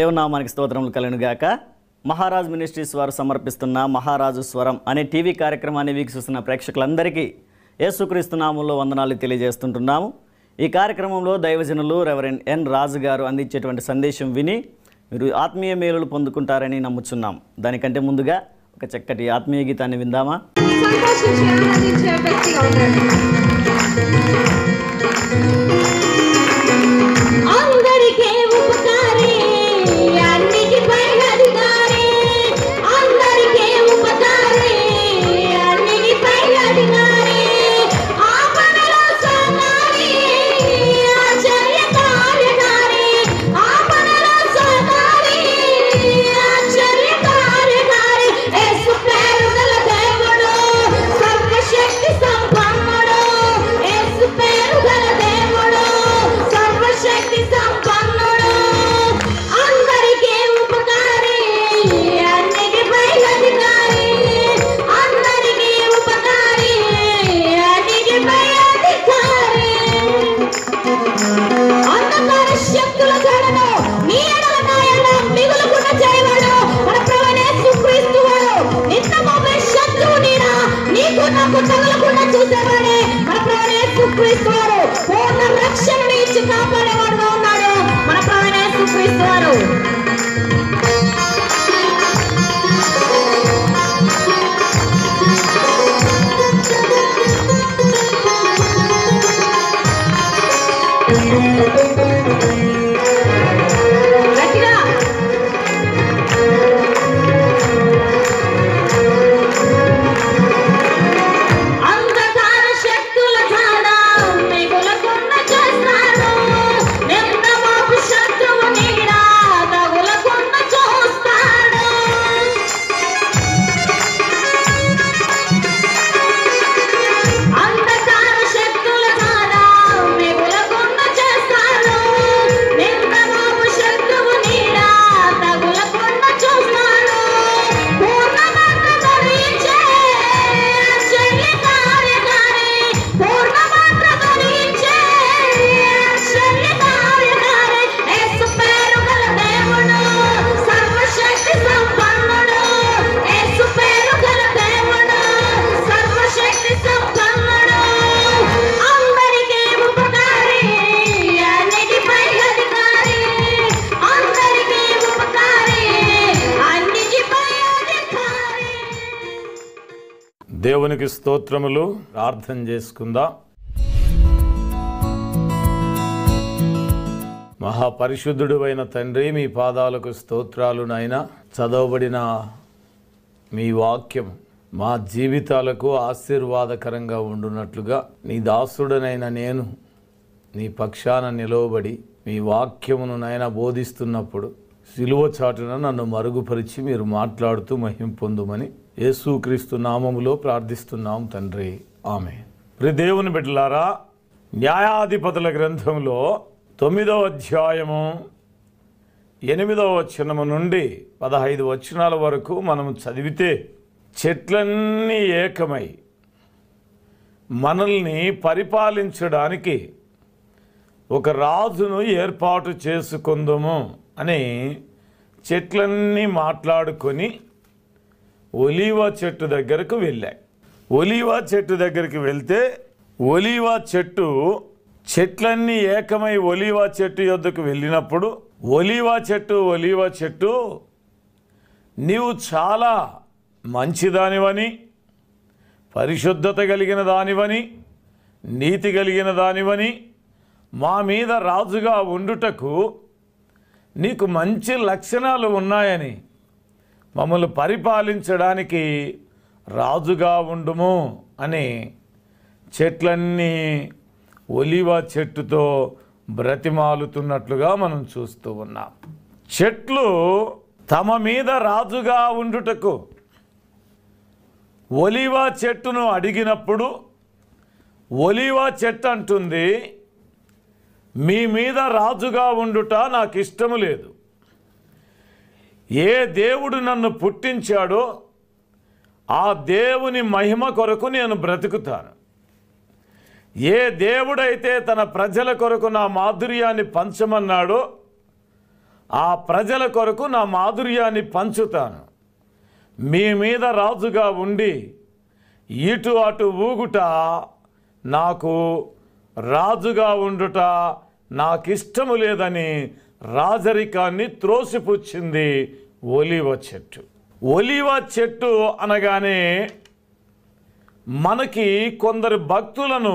దేవనామానికి స్తోత్రములు కలనుగాక మహారాజ్ మినిస్ట్రీస్ వారు సమర్పిస్తున్న మహారాజు స్వరం అనే టీవీ కార్యక్రమాన్ని వీక్షిస్తున్న ప్రేక్షకులందరికీ యేసుక్రీస్తునామంలో వందనాలు తెలియజేస్తుంటున్నాము ఈ కార్యక్రమంలో దైవజనులు రెవరెండ్ ఎన్ రాజు గారు అందించేటువంటి సందేశం విని మీరు ఆత్మీయ మేలులు పొందుకుంటారని నమ్ముచున్నాం దానికంటే ముందుగా ఒక చక్కటి ఆత్మీయ గీతాన్ని విందామా దేవునికి స్తోత్రములు ప్రార్థన చేసుకుందా మహాపరిశుద్ధుడు అయిన తండ్రి మీ పాదాలకు స్తోత్రాలు నాయన చదవబడిన మీ వాక్యం మా జీవితాలకు ఆశీర్వాదకరంగా ఉండునట్లుగా నీ దాసుడనైన నేను నీ పక్షాన నిలవబడి మీ వాక్యమును నాయన బోధిస్తున్నప్పుడు సిలువ చాటున నన్ను మరుగుపరిచి మీరు మాట్లాడుతూ మహిం పొందుమని యేసుక్రీస్తు నామములో ప్రార్థిస్తున్నాం తండ్రి ఆమె ప్రి దేవుని బిడ్డలారా న్యాయాధిపతుల గ్రంథంలో తొమ్మిదవ అధ్యాయము ఎనిమిదవ వచనము నుండి పదహైదు వచనాల వరకు మనం చదివితే చెట్లన్నీ ఏకమై మనల్ని పరిపాలించడానికి ఒక రాజును ఏర్పాటు చేసుకుందాము అని చెట్లన్నీ మాట్లాడుకొని ఒలీవా చెట్టు దగ్గరకు వెళ్ళాయి ఒలీవా చెట్టు దగ్గరికి వెళ్తే ఒలీవా చెట్టు చెట్లన్నీ ఏకమై ఒలీవా చెట్టు యొద్దకు వెళ్ళినప్పుడు ఒలీవా చెట్టు ఒలీవా చెట్టు నీవు చాలా మంచిదానివని పరిశుద్ధత కలిగిన దానివని నీతి కలిగిన దానివని మా మీద రాజుగా ఉండుటకు నీకు మంచి లక్షణాలు ఉన్నాయని మమ్మల్ని పరిపాలించడానికి రాజుగా ఉండుము అని చెట్లన్నీ ఒలివ చెట్టుతో బ్రతిమాలుతున్నట్లుగా మనం చూస్తూ ఉన్నాం చెట్లు తమ మీద రాజుగా ఉండుటకు ఒలివ చెట్టును అడిగినప్పుడు ఒలివ చెట్టు అంటుంది మీ మీద రాజుగా ఉండుట నాకు ఇష్టము లేదు ఏ దేవుడు నన్ను పుట్టించాడో ఆ దేవుని మహిమ కొరకు నేను బ్రతుకుతాను ఏ దేవుడైతే తన ప్రజల కొరకు నా మాధుర్యాన్ని పంచమన్నాడో ఆ ప్రజల కొరకు నా మాధుర్యాన్ని పంచుతాను మీ మీద రాజుగా ఉండి ఇటు అటు ఊగుట నాకు రాజుగా ఉండుట నాకిష్టము లేదని రాజరికాన్ని త్రోసిపుచ్చింది ఒలివ చెట్టు ఒలివ చెట్టు అనగానే మనకి కొందరు భక్తులను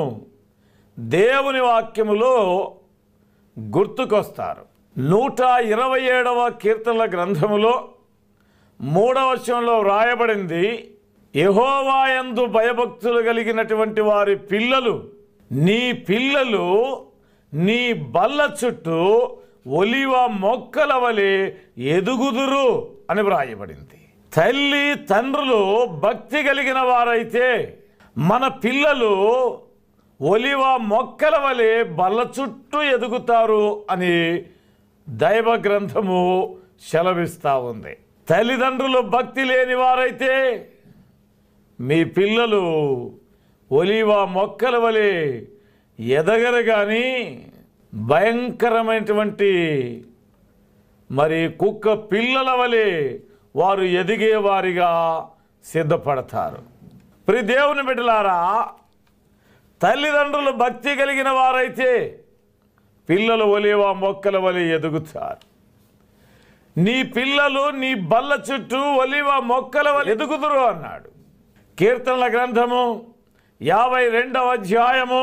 దేవుని వాక్యములో గుర్తుకొస్తారు నూట ఇరవై ఏడవ కీర్తనల గ్రంథములో మూడవ వచనంలో వ్రాయబడింది యహోవాయందు భయభక్తులు కలిగినటువంటి వారి పిల్లలు నీ పిల్లలు నీ బల్ల చుట్టూ ఒలివ మొక్కల వలె ఎదుగుదురు అని వ్రాయబడింది తల్లి తండ్రులు భక్తి కలిగిన వారైతే మన పిల్లలు ఒలివ మొక్కల వలె బల్ల చుట్టూ ఎదుగుతారు అని దైవ గ్రంథము సెలవిస్తూ ఉంది తల్లిదండ్రులు భక్తి లేని వారైతే మీ పిల్లలు ఒలివ మొక్కల వలె ఎదగరు కానీ భయంకరమైనటువంటి మరి కుక్క పిల్లల వలె వారు ఎదిగేవారిగా సిద్ధపడతారు ప్రి దేవుని బిడ్డలారా తల్లిదండ్రులు భక్తి కలిగిన వారైతే పిల్లలు వా మొక్కల వలె ఎదుగుతారు నీ పిల్లలు నీ బల్ల చుట్టూ ఒలివా మొక్కల వలె ఎదుగుదురు అన్నాడు కీర్తనల గ్రంథము యాభై రెండవ అధ్యాయము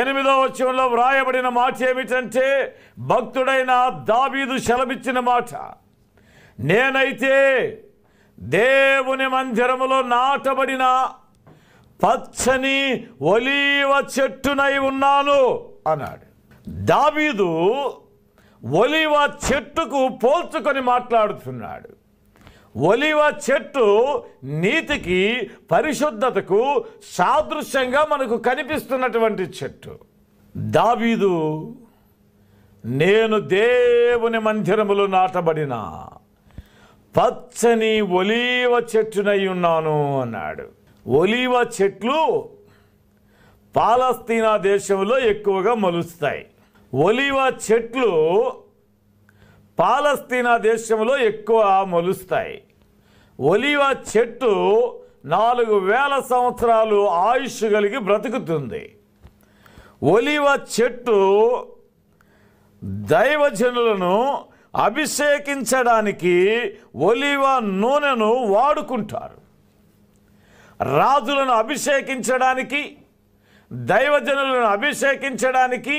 ఎనిమిదో వచనంలో వ్రాయబడిన మాట ఏమిటంటే భక్తుడైన దావీదు సెలవిచ్చిన మాట నేనైతే దేవుని మందిరములో నాటబడిన పచ్చని ఒలీవ చెట్టునై ఉన్నాను అన్నాడు దావీదు ఒలివ చెట్టుకు పోల్చుకొని మాట్లాడుతున్నాడు ఒలివ చెట్టు నీతికి పరిశుద్ధతకు సాదృశ్యంగా మనకు కనిపిస్తున్నటువంటి చెట్టు దావీదు నేను దేవుని మందిరములు నాటబడిన పచ్చని ఒలీవ చెట్టునై ఉన్నాను అన్నాడు ఒలీవ చెట్లు పాలస్తీనా దేశంలో ఎక్కువగా మలుస్తాయి ఒలివ చెట్లు పాలస్తీనా దేశంలో ఎక్కువ మొలుస్తాయి ఒలివ చెట్టు నాలుగు వేల సంవత్సరాలు ఆయుష్ కలిగి బ్రతుకుతుంది ఒలివ చెట్టు దైవజనులను అభిషేకించడానికి ఒలివ నూనెను వాడుకుంటారు రాజులను అభిషేకించడానికి దైవజనులను అభిషేకించడానికి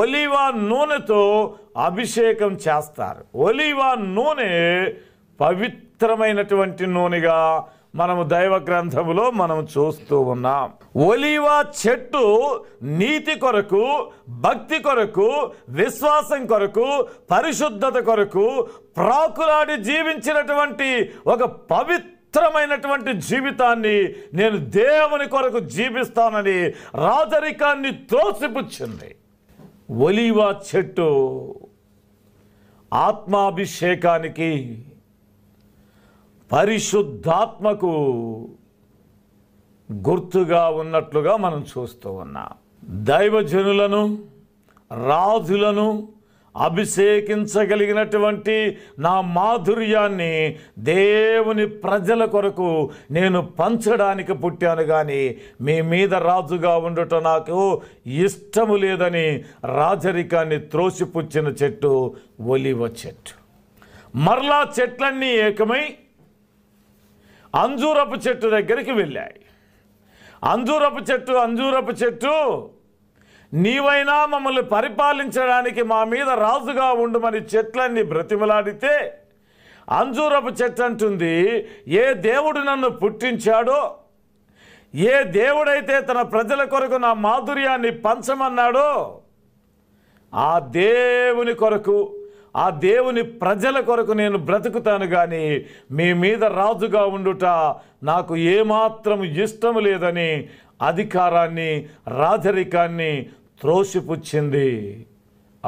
ఒలివ నూనెతో అభిషేకం చేస్తారు ఒలివ నూనె పవిత్ర పవిత్రమైనటువంటి నూనెగా మనము దైవ గ్రంథములో మనం చూస్తూ ఉన్నాం ఒలివ చెట్టు నీతి కొరకు భక్తి కొరకు విశ్వాసం కొరకు పరిశుద్ధత కొరకు ప్రాకులాడి జీవించినటువంటి ఒక పవిత్ర పవిత్రమైనటువంటి జీవితాన్ని నేను దేవుని కొరకు జీవిస్తానని రాజరికాన్ని తోసిపుచ్చింది ఒలివా చెట్టు ఆత్మాభిషేకానికి పరిశుద్ధాత్మకు గుర్తుగా ఉన్నట్లుగా మనం చూస్తూ ఉన్నాం దైవజనులను రాజులను అభిషేకించగలిగినటువంటి నా మాధుర్యాన్ని దేవుని ప్రజల కొరకు నేను పంచడానికి పుట్టాను కానీ మీ మీద రాజుగా ఉండటం నాకు ఇష్టము లేదని రాజరికాన్ని త్రోసిపుచ్చిన చెట్టు ఒలివ చెట్టు మరలా చెట్లన్నీ ఏకమై అంజూరపు చెట్టు దగ్గరికి వెళ్ళాయి అంజూరపు చెట్టు అంజూరపు చెట్టు నీవైనా మమ్మల్ని పరిపాలించడానికి మా మీద రాజుగా ఉండమని చెట్లన్నీ బ్రతిమలాడితే అంజూరపు చెట్టు అంటుంది ఏ దేవుడు నన్ను పుట్టించాడో ఏ దేవుడైతే తన ప్రజల కొరకు నా మాధుర్యాన్ని పంచమన్నాడో ఆ దేవుని కొరకు ఆ దేవుని ప్రజల కొరకు నేను బ్రతుకుతాను కానీ మీ మీద రాజుగా ఉండుట నాకు ఏమాత్రం ఇష్టం లేదని అధికారాన్ని రాజరికాన్ని త్రోసిపుచ్చింది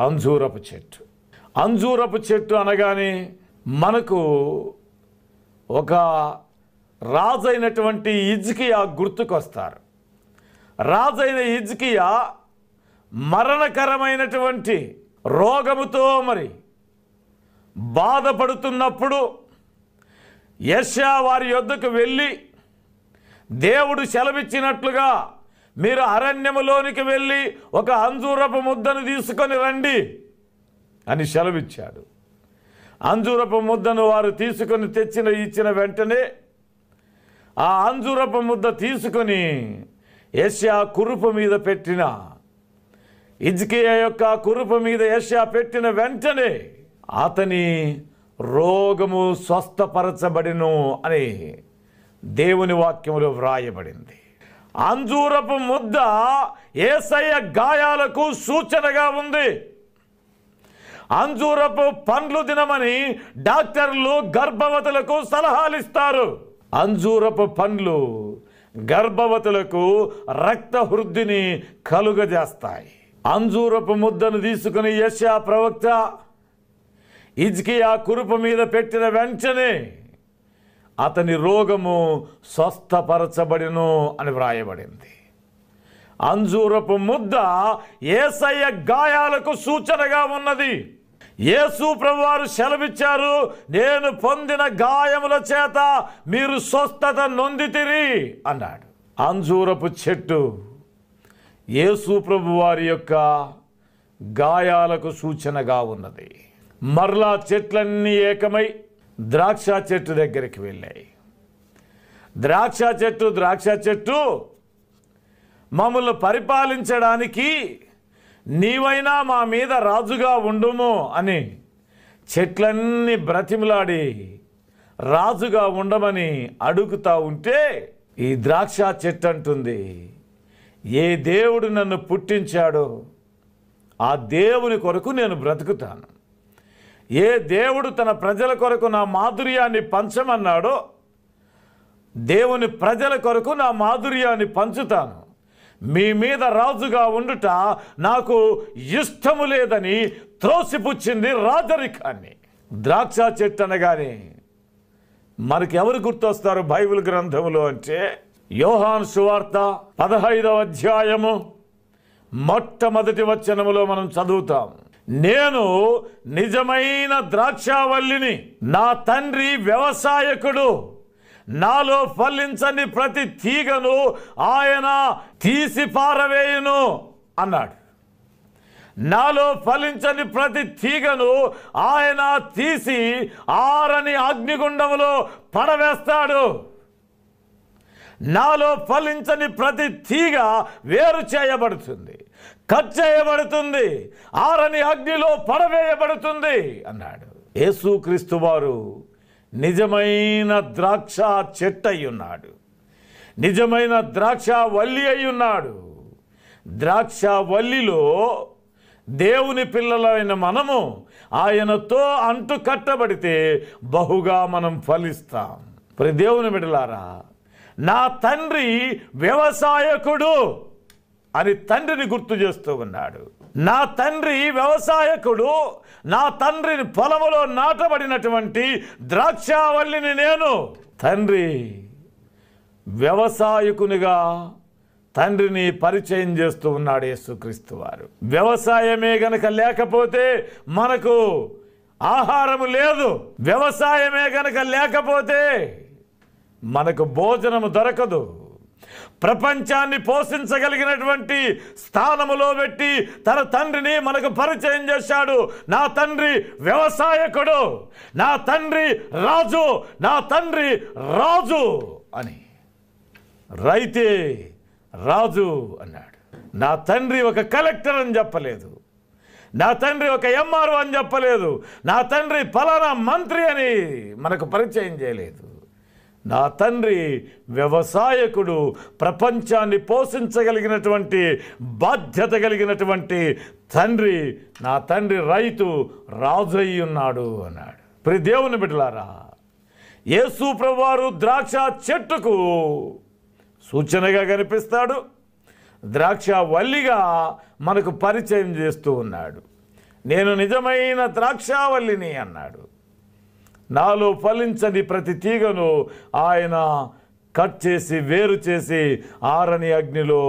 అంజూరపు చెట్టు అంజూరపు చెట్టు అనగానే మనకు ఒక రాజైనటువంటి ఇజ్కియా గుర్తుకొస్తారు రాజైన ఇజ్కియా మరణకరమైనటువంటి రోగముతో మరి బాధపడుతున్నప్పుడు యశా వారి యొద్దకు వెళ్ళి దేవుడు సెలవిచ్చినట్లుగా మీరు అరణ్యములోనికి వెళ్ళి ఒక అంజూరపు ముద్దను తీసుకొని రండి అని సెలవిచ్చాడు అంజూరపు ముద్దను వారు తీసుకొని తెచ్చిన ఇచ్చిన వెంటనే ఆ అంజూరపు ముద్ద తీసుకొని యశా కురుపు మీద పెట్టిన ఇజ్కియా యొక్క కురుపు మీద యశా పెట్టిన వెంటనే అతని రోగము స్వస్థపరచబడిను అని దేవుని వాక్యంలో వ్రాయబడింది అంజూరపు ముద్ద ఏసయ్య గాయాలకు సూచనగా ఉంది అంజూరపు పండ్లు దినమని డాక్టర్లు గర్భవతులకు సలహాలు ఇస్తారు అంజూరపు పండ్లు గర్భవతులకు రక్త వృద్ధిని కలుగజేస్తాయి అంజూరపు ముద్దను తీసుకుని యశా ప్రవక్త ఇజ్కి ఆ కురుపు మీద పెట్టిన వెంటనే అతని రోగము స్వస్థపరచబడిను అని వ్రాయబడింది అంజూరపు ముద్ద ఏసయ్య గాయాలకు సూచనగా ఉన్నది యేసు ప్రభువారు సెలవిచ్చారు నేను పొందిన గాయముల చేత మీరు స్వస్థత నొందితిరి అన్నాడు అంజూరపు చెట్టు యేసు ప్రభువారి యొక్క గాయాలకు సూచనగా ఉన్నది మరలా చెట్లన్నీ ఏకమై ద్రాక్ష చెట్టు దగ్గరికి వెళ్ళాయి ద్రాక్ష చెట్టు ద్రాక్ష చెట్టు మమ్మల్ని పరిపాలించడానికి నీవైనా మా మీద రాజుగా ఉండుము అని చెట్లన్నీ బ్రతిమలాడి రాజుగా ఉండమని అడుగుతా ఉంటే ఈ ద్రాక్ష చెట్టు అంటుంది ఏ దేవుడు నన్ను పుట్టించాడో ఆ దేవుని కొరకు నేను బ్రతుకుతాను ఏ దేవుడు తన ప్రజల కొరకు నా మాధుర్యాన్ని పంచమన్నాడో దేవుని ప్రజల కొరకు నా మాధుర్యాన్ని పంచుతాను మీ మీద రాజుగా ఉండుట నాకు ఇష్టము లేదని త్రోసిపుచ్చింది రాజరికాన్ని ద్రాక్ష చెట్టు అనగానే మనకి ఎవరు గుర్తొస్తారు బైబిల్ గ్రంథములో అంటే యోహాన్ సువార్త పదహైదవ అధ్యాయము మొట్టమొదటి వచనములో మనం చదువుతాం నేను నిజమైన ద్రాక్షావల్లిని నా తండ్రి వ్యవసాయకుడు నాలో ఫలించని ప్రతి తీగను ఆయన తీసి పారవేయును అన్నాడు నాలో ఫలించని ప్రతి తీగను ఆయన తీసి ఆరని అగ్నిగుండములో పడవేస్తాడు నాలో ఫలించని ప్రతి తీగ వేరు చేయబడుతుంది కట్ చేయబడుతుంది ఆరని అగ్నిలో పడవేయబడుతుంది అన్నాడు యేసుక్రీస్తు వారు నిజమైన ద్రాక్ష చెట్టు అయి ఉన్నాడు నిజమైన ద్రాక్ష వల్లి అయి ఉన్నాడు ద్రాక్ష వల్లిలో దేవుని పిల్లలైన మనము ఆయనతో అంటు కట్టబడితే బహుగా మనం ఫలిస్తాం ప్రతి దేవుని బిడలారా నా తండ్రి వ్యవసాయకుడు అని తండ్రిని గుర్తు చేస్తూ ఉన్నాడు నా తండ్రి వ్యవసాయకుడు నా తండ్రిని పొలములో నాటబడినటువంటి ద్రాక్షావల్లిని నేను తండ్రి వ్యవసాయకునిగా తండ్రిని పరిచయం చేస్తూ ఉన్నాడు యేసుక్రీస్తు వారు వ్యవసాయమే గనక లేకపోతే మనకు ఆహారము లేదు వ్యవసాయమే గనక లేకపోతే మనకు భోజనము దొరకదు ప్రపంచాన్ని పోషించగలిగినటువంటి స్థానములో పెట్టి తన తండ్రిని మనకు పరిచయం చేశాడు నా తండ్రి వ్యవసాయకుడు నా తండ్రి రాజు నా తండ్రి రాజు అని రైతే రాజు అన్నాడు నా తండ్రి ఒక కలెక్టర్ అని చెప్పలేదు నా తండ్రి ఒక ఎంఆర్ఓ అని చెప్పలేదు నా తండ్రి ఫలానా మంత్రి అని మనకు పరిచయం చేయలేదు నా తండ్రి వ్యవసాయకుడు ప్రపంచాన్ని పోషించగలిగినటువంటి బాధ్యత కలిగినటువంటి తండ్రి నా తండ్రి రైతు రాజు అన్నాడు ప్రి దేవుని బిడ్డలారా యేసు ప్రభువారు ద్రాక్ష చెట్టుకు సూచనగా కనిపిస్తాడు ద్రాక్ష వల్లిగా మనకు పరిచయం చేస్తూ ఉన్నాడు నేను నిజమైన ద్రాక్షావల్లిని అన్నాడు నాలో ఫలించని ప్రతి తీగను ఆయన కట్ చేసి వేరు చేసి ఆరని అగ్నిలో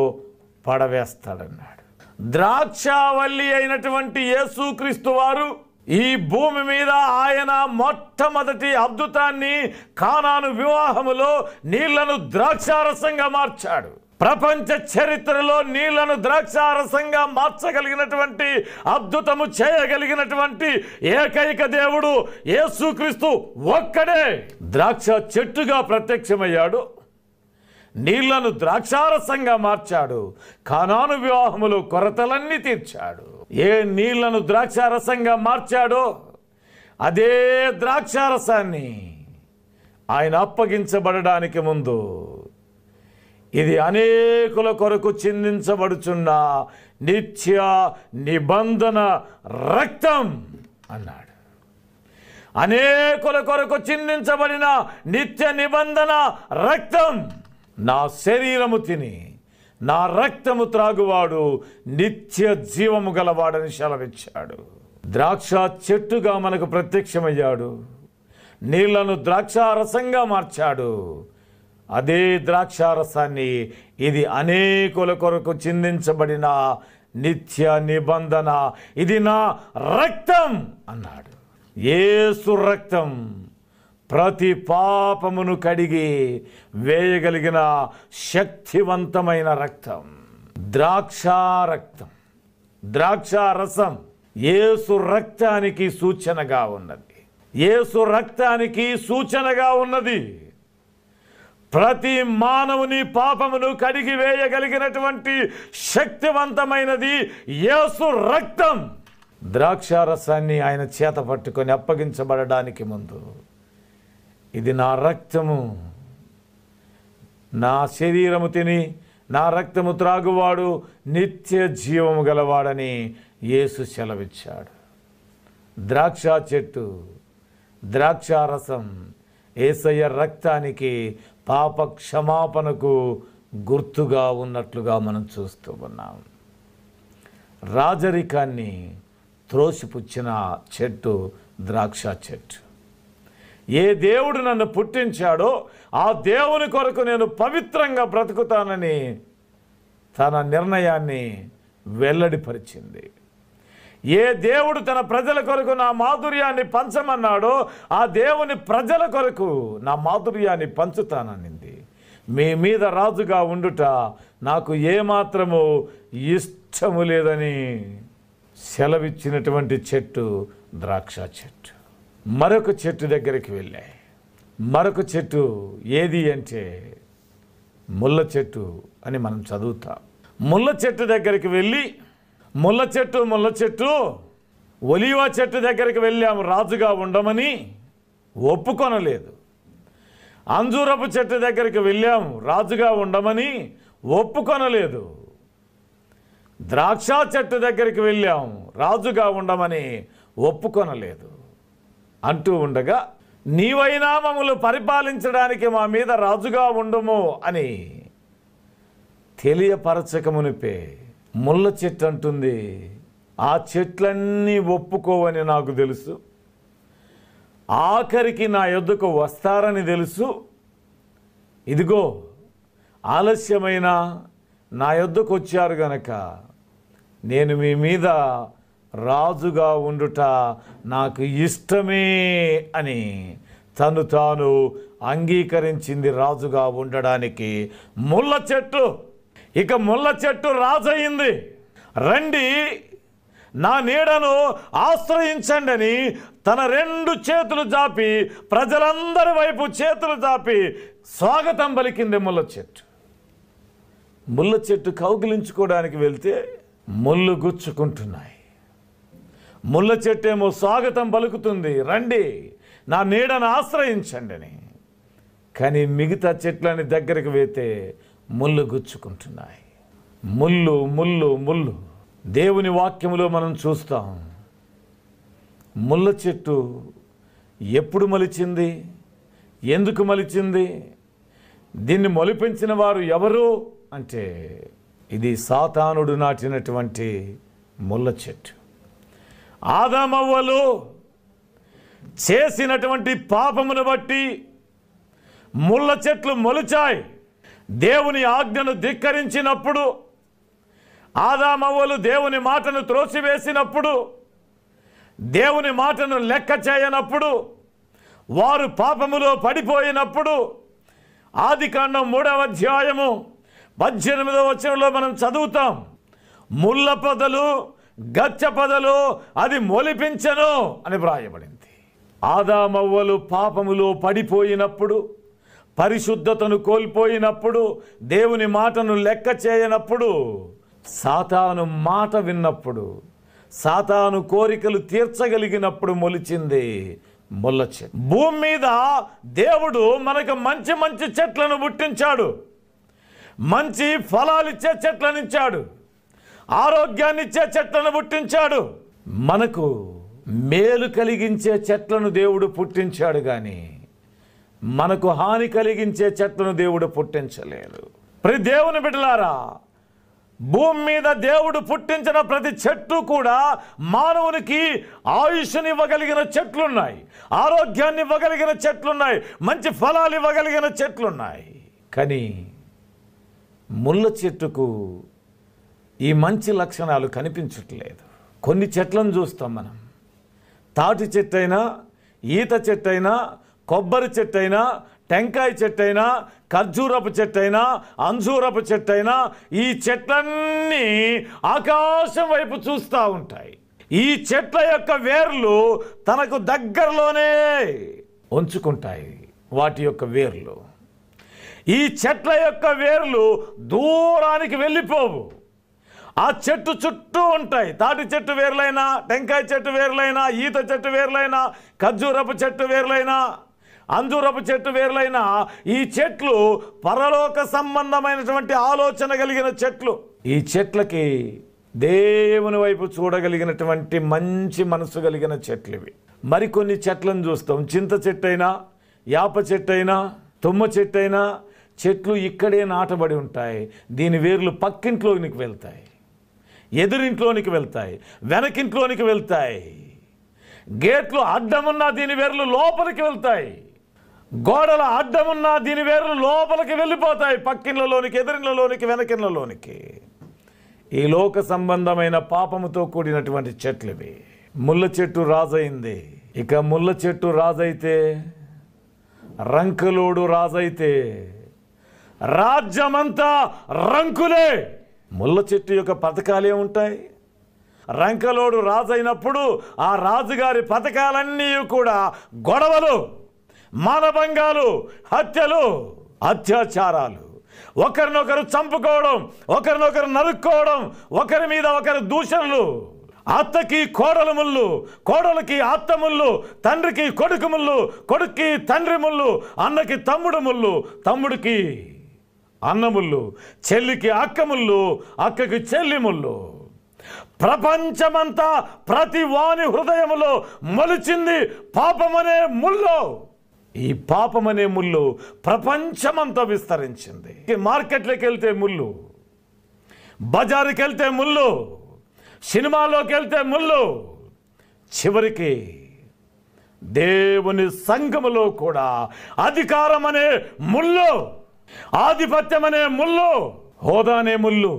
పడవేస్తాడన్నాడు ద్రాక్షావల్లి అయినటువంటి యేసుక్రీస్తు వారు ఈ భూమి మీద ఆయన మొట్టమొదటి అద్భుతాన్ని కానాను వివాహములో నీళ్లను ద్రాక్షారసంగా మార్చాడు ప్రపంచ చరిత్రలో నీళ్లను ద్రాక్షారసంగా మార్చగలిగినటువంటి అద్భుతము చేయగలిగినటువంటి ఏకైక దేవుడు ఏసుక్రీస్తు ఒక్కడే ద్రాక్ష చెట్టుగా ప్రత్యక్షమయ్యాడు నీళ్లను ద్రాక్షారసంగా మార్చాడు కానాను వివాహములు కొరతలన్నీ తీర్చాడు ఏ నీళ్లను ద్రాక్షారసంగా మార్చాడో అదే ద్రాక్షారసాన్ని ఆయన అప్పగించబడడానికి ముందు ఇది అనేకుల కొరకు చిందించబడుచున్న నిత్య నిబంధన రక్తం అన్నాడు అనేకుల కొరకు చిందించబడిన నిత్య నిబంధన రక్తం నా శరీరము తిని నా రక్తము త్రాగువాడు నిత్య జీవము గలవాడని సెలవిచ్చాడు ద్రాక్ష చెట్టుగా మనకు ప్రత్యక్షమయ్యాడు నీళ్లను ద్రాక్షారసంగా మార్చాడు అదే ద్రాక్షారసాన్ని ఇది అనేకుల కొరకు చిందించబడిన నిత్య నిబంధన ఇది నా రక్తం అన్నాడు ఏసు రక్తం ప్రతి పాపమును కడిగి వేయగలిగిన శక్తివంతమైన రక్తం ద్రాక్షారక్తం ద్రాక్షారసం ఏసు రక్తానికి సూచనగా ఉన్నది ఏసు రక్తానికి సూచనగా ఉన్నది ప్రతి మానవుని పాపమును కడిగి వేయగలిగినటువంటి శక్తివంతమైనది యేసు రక్తం ద్రాక్షారసాన్ని ఆయన చేత పట్టుకొని అప్పగించబడడానికి ముందు ఇది నా రక్తము నా శరీరము తిని నా రక్తము త్రాగువాడు నిత్య జీవము గలవాడని యేసు సెలవిచ్చాడు ద్రాక్ష చెట్టు ద్రాక్షారసం ఏసయ్య రక్తానికి పాప క్షమాపణకు గుర్తుగా ఉన్నట్లుగా మనం చూస్తూ ఉన్నాం రాజరికాన్ని త్రోసిపుచ్చిన చెట్టు ద్రాక్ష చెట్టు ఏ దేవుడు నన్ను పుట్టించాడో ఆ దేవుని కొరకు నేను పవిత్రంగా బ్రతుకుతానని తన నిర్ణయాన్ని వెల్లడిపరిచింది ఏ దేవుడు తన ప్రజల కొరకు నా మాధుర్యాన్ని పంచమన్నాడో ఆ దేవుని ప్రజల కొరకు నా మాధుర్యాన్ని పంచుతాననింది మీ మీద రాజుగా ఉండుట నాకు ఏమాత్రము ఇష్టము లేదని సెలవిచ్చినటువంటి చెట్టు ద్రాక్ష చెట్టు మరొక చెట్టు దగ్గరికి వెళ్ళాయి మరొక చెట్టు ఏది అంటే ముళ్ళ చెట్టు అని మనం చదువుతాం ముళ్ళ చెట్టు దగ్గరికి వెళ్ళి ముళ్ళ చెట్టు ముళ్ళ చెట్టు ఒలివా చెట్టు దగ్గరికి వెళ్ళాము రాజుగా ఉండమని ఒప్పుకొనలేదు అంజూరపు చెట్టు దగ్గరికి వెళ్ళాము రాజుగా ఉండమని ఒప్పుకొనలేదు ద్రాక్ష చెట్టు దగ్గరికి వెళ్ళాము రాజుగా ఉండమని ఒప్పుకొనలేదు అంటూ ఉండగా నీవైనా మమ్మల్ని పరిపాలించడానికి మా మీద రాజుగా ఉండము అని తెలియపరచకమునిపే ముళ్ళ చెట్టు అంటుంది ఆ చెట్లన్నీ ఒప్పుకోవని నాకు తెలుసు ఆఖరికి నా యొద్దకు వస్తారని తెలుసు ఇదిగో ఆలస్యమైన నా యొద్దకు వచ్చారు గనక నేను మీ మీద రాజుగా ఉండుట నాకు ఇష్టమే అని తను తాను అంగీకరించింది రాజుగా ఉండడానికి ముళ్ళ చెట్టు ఇక ముళ్ళ చెట్టు రాజయింది రండి నా నీడను ఆశ్రయించండి అని తన రెండు చేతులు జాపి ప్రజలందరి వైపు చేతులు జాపి స్వాగతం పలికింది ముళ్ళ చెట్టు ముళ్ళ చెట్టు కౌగిలించుకోవడానికి వెళ్తే ముళ్ళు గుచ్చుకుంటున్నాయి ముళ్ళ చెట్టు ఏమో స్వాగతం పలుకుతుంది రండి నా నీడను ఆశ్రయించండి అని కానీ మిగతా చెట్లని దగ్గరికి వెళ్తే ముళ్ళు గుచ్చుకుంటున్నాయి ముళ్ళు ముళ్ళు ముళ్ళు దేవుని వాక్యములో మనం చూస్తాం ముళ్ళ చెట్టు ఎప్పుడు మలిచింది ఎందుకు మలిచింది దీన్ని మొలిపించిన వారు ఎవరు అంటే ఇది సాతానుడు నాటినటువంటి ముళ్ళ చెట్టు ఆదామవ్వలు చేసినటువంటి పాపమును బట్టి ముళ్ళ చెట్లు మొలిచాయి దేవుని ఆజ్ఞను ధిక్కరించినప్పుడు ఆదామవ్వలు దేవుని మాటను త్రోసివేసినప్పుడు దేవుని మాటను లెక్క చేయనప్పుడు వారు పాపములో పడిపోయినప్పుడు ఆది కాండం మూడవ అధ్యాయము పద్దెనిమిదవ వచనంలో మనం చదువుతాం ముళ్ళ పొదలు గచ్చ పొదలు అది మొలిపించను అని వ్రాయబడింది ఆదామవ్వలు పాపములో పడిపోయినప్పుడు పరిశుద్ధతను కోల్పోయినప్పుడు దేవుని మాటను లెక్క చేయనప్పుడు సాతాను మాట విన్నప్పుడు సాతాను కోరికలు తీర్చగలిగినప్పుడు మొలిచింది ముల్ల భూమి మీద దేవుడు మనకు మంచి మంచి చెట్లను పుట్టించాడు మంచి ఫలాలిచ్చే చెట్లను ఇచ్చాడు ఆరోగ్యాన్నిచ్చే చెట్లను పుట్టించాడు మనకు మేలు కలిగించే చెట్లను దేవుడు పుట్టించాడు కానీ మనకు హాని కలిగించే చెట్లను దేవుడు పుట్టించలేదు ప్రతి దేవుని బిడ్డలారా భూమి మీద దేవుడు పుట్టించిన ప్రతి చెట్టు కూడా మానవునికి ఆయుష్ని ఇవ్వగలిగిన చెట్లున్నాయి ఆరోగ్యాన్ని ఇవ్వగలిగిన చెట్లున్నాయి మంచి ఫలాలు ఇవ్వగలిగిన చెట్లున్నాయి కానీ ముళ్ళ చెట్టుకు ఈ మంచి లక్షణాలు కనిపించట్లేదు కొన్ని చెట్లను చూస్తాం మనం తాటి చెట్టు అయినా ఈత చెట్టు అయినా కొబ్బరి చెట్టు అయినా టెంకాయ చెట్టు అయినా ఖర్జూరపు చెట్టు అయినా అంజూరపు చెట్టు అయినా ఈ చెట్లన్నీ ఆకాశం వైపు చూస్తూ ఉంటాయి ఈ చెట్ల యొక్క వేర్లు తనకు దగ్గరలోనే ఉంచుకుంటాయి వాటి యొక్క వేర్లు ఈ చెట్ల యొక్క వేర్లు దూరానికి వెళ్ళిపోవు ఆ చెట్టు చుట్టూ ఉంటాయి తాటి చెట్టు వేర్లైనా టెంకాయ చెట్టు వేర్లైనా ఈత చెట్టు వేర్లైనా ఖర్జూరపు చెట్టు వేర్లైనా అంజూరపు చెట్టు వేర్లైన ఈ చెట్లు పరలోక సంబంధమైనటువంటి ఆలోచన కలిగిన చెట్లు ఈ చెట్లకి దేవుని వైపు చూడగలిగినటువంటి మంచి మనసు కలిగిన చెట్లు ఇవి మరికొన్ని చెట్లను చూస్తాం చింత చెట్టు అయినా యాప చెట్టు అయినా తుమ్మ చెట్టు అయినా చెట్లు ఇక్కడే నాటబడి ఉంటాయి దీని వేర్లు పక్కింట్లోనికి వెళ్తాయి ఎదురింట్లోనికి వెళ్తాయి వెనకింట్లోనికి వెళ్తాయి గేట్లు అడ్డమున్నా దీని వేర్లు లోపలికి వెళ్తాయి గోడల అడ్డమున్న దీని వేరు లోపలికి వెళ్ళిపోతాయి పక్కిండ్లలోనికి ఎదురిండ్లలోనికి వెనకిండ్లలోనికి ఈ లోక సంబంధమైన పాపముతో కూడినటువంటి చెట్లువి ముళ్ళ చెట్టు రాజయింది ఇక ముళ్ళ చెట్టు రాజైతే రంకులోడు రాజైతే రాజ్యమంతా రంకులే ముళ్ళ చెట్టు యొక్క పథకాలే ఉంటాయి రంకలోడు రాజైనప్పుడు ఆ రాజుగారి పథకాలన్నీ కూడా గొడవలు మానభంగాలు హత్యలు అత్యాచారాలు ఒకరినొకరు చంపుకోవడం ఒకరినొకరు నరుక్కోవడం ఒకరి మీద ఒకరి దూషణలు అత్తకి ముళ్ళు కోడలకి అత్త ముళ్ళు తండ్రికి కొడుకు ముళ్ళు కొడుక్కి తండ్రి ముళ్ళు అన్నకి తమ్ముడు ముళ్ళు తమ్ముడికి అన్నముళ్ళు చెల్లికి అక్క ముళ్ళు అక్కకి చెల్లి ముళ్ళు ప్రపంచమంతా ప్రతి వాని హృదయములో మొలిచింది పాపమనే ముల్లో ఈ పాపం అనే ముళ్ళు ప్రపంచమంతా విస్తరించింది మార్కెట్లోకి వెళ్తే ముళ్ళు బజారుకి వెళ్తే ముళ్ళు సినిమాలోకి వెళ్తే ముళ్ళు చివరికి దేవుని సంఘములో కూడా అధికారం అనే ముళ్ళు ఆధిపత్యం అనే ముళ్ళు హోదా అనే ముళ్ళు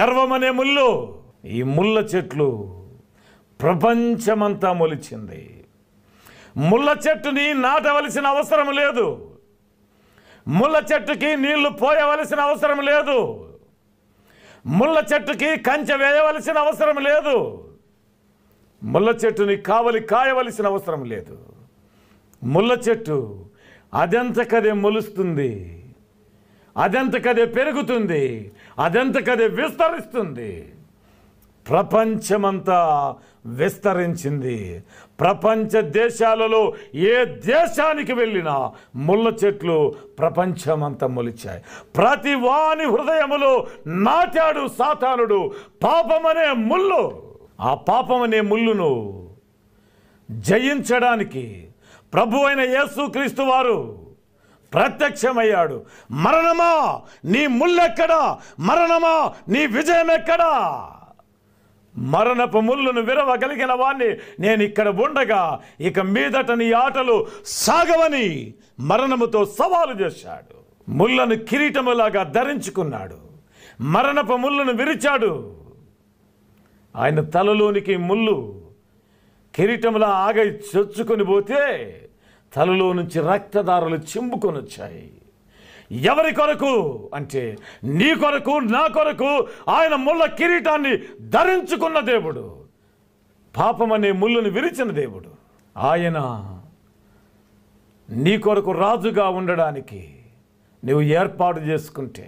గర్వం అనే ముళ్ళు ఈ ముళ్ళ చెట్లు ప్రపంచమంతా మొలిచింది ముళ్ళ చెట్టుని నాటవలసిన అవసరం లేదు ముళ్ళ చెట్టుకి నీళ్లు పోయవలసిన అవసరం లేదు ముళ్ళ చెట్టుకి కంచె వేయవలసిన అవసరం లేదు ముళ్ళ చెట్టుని కావలి కాయవలసిన అవసరం లేదు ముళ్ళ చెట్టు అదంతకదే మొలుస్తుంది అదంతకదే పెరుగుతుంది అదెంతకదే విస్తరిస్తుంది ప్రపంచమంతా విస్తరించింది ప్రపంచ దేశాలలో ఏ దేశానికి వెళ్ళినా ముళ్ళ చెట్లు ప్రపంచమంతా మొలిచాయి ప్రతి వాని హృదయములో నాటాడు సాతానుడు పాపమనే ముళ్ళు ఆ పాపమనే ముళ్ళును జయించడానికి ప్రభు అయిన యేసుక్రీస్తు వారు ప్రత్యక్షమయ్యాడు మరణమా నీ ముళ్ళెక్కడా మరణమా నీ విజయం ఎక్కడా మరణపు ముళ్ళును విరవగలిగిన వాణ్ణి నేను ఇక్కడ ఉండగా ఇక మీదట నీ ఆటలు సాగవని మరణముతో సవాలు చేశాడు ముళ్ళను కిరీటములాగా ధరించుకున్నాడు మరణపు ముళ్ళను విరిచాడు ఆయన తలలోనికి ముళ్ళు కిరీటములా ఆగై చొచ్చుకొని పోతే తలలో నుంచి రక్తదారులు చింపుకొని వచ్చాయి ఎవరి కొరకు అంటే నీ కొరకు నా కొరకు ఆయన ముళ్ళ కిరీటాన్ని ధరించుకున్న దేవుడు పాపం అనే ముళ్ళును విరిచిన దేవుడు ఆయన నీ కొరకు రాజుగా ఉండడానికి నువ్వు ఏర్పాటు చేసుకుంటే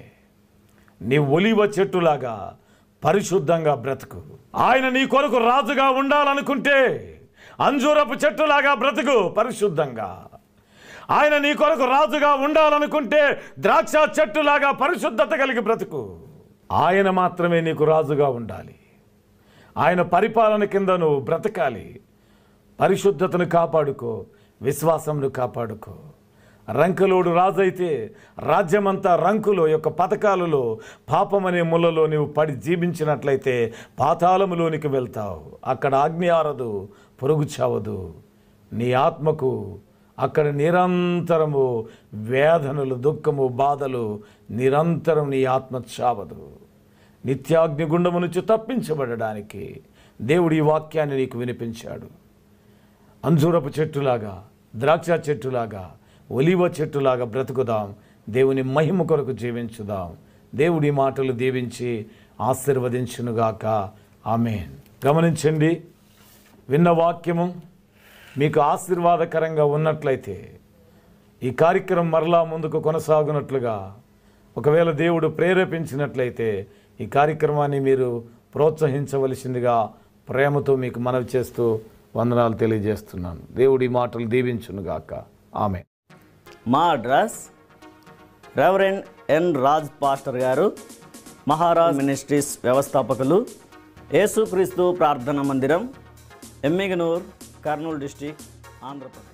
నీ ఒలివ చెట్టులాగా పరిశుద్ధంగా బ్రతుకు ఆయన నీ కొరకు రాజుగా ఉండాలనుకుంటే అంజూరపు చెట్టులాగా బ్రతుకు పరిశుద్ధంగా ఆయన నీ కొరకు రాజుగా ఉండాలనుకుంటే ద్రాక్ష చెట్టులాగా పరిశుద్ధత కలిగి బ్రతుకు ఆయన మాత్రమే నీకు రాజుగా ఉండాలి ఆయన పరిపాలన కింద నువ్వు బ్రతకాలి పరిశుద్ధతను కాపాడుకో విశ్వాసంను కాపాడుకో రంకులోడు రాజైతే రాజ్యమంతా రంకులో యొక్క పథకాలలో పాపమనే ముళ్ళలో నీవు పడి జీవించినట్లయితే పాతాళములోనికి వెళ్తావు అక్కడ ఆజ్ఞ ఆరదు పొరుగు చావదు నీ ఆత్మకు అక్కడ నిరంతరము వేదనలు దుఃఖము బాధలు నిరంతరం నీ ఆత్మ చావదు నిత్యాగ్నిగుండము నుంచి తప్పించబడడానికి దేవుడు ఈ వాక్యాన్ని నీకు వినిపించాడు అంజూరపు చెట్టులాగా ద్రాక్ష చెట్టులాగా ఒలివ చెట్టులాగా బ్రతుకుదాం దేవుని మహిమ కొరకు జీవించుదాం దేవుడి మాటలు దీవించి ఆశీర్వదించునుగాక ఆమెన్ గమనించండి విన్న వాక్యము మీకు ఆశీర్వాదకరంగా ఉన్నట్లయితే ఈ కార్యక్రమం మరలా ముందుకు కొనసాగునట్లుగా ఒకవేళ దేవుడు ప్రేరేపించినట్లయితే ఈ కార్యక్రమాన్ని మీరు ప్రోత్సహించవలసిందిగా ప్రేమతో మీకు మనవి చేస్తూ వందనాలు తెలియజేస్తున్నాను దేవుడి మాటలు దీవించునుగాక ఆమె మా address reverend N Raj pastor గారు మహారాజ్ మినిస్ట్రీస్ వ్యవస్థాపకులు యేసుక్రీస్తు ప్రార్థన మందిరం ఎమ్మిగనూర్ कर्नूल डिस्ट्रिक्ट आंध्र प्रदेश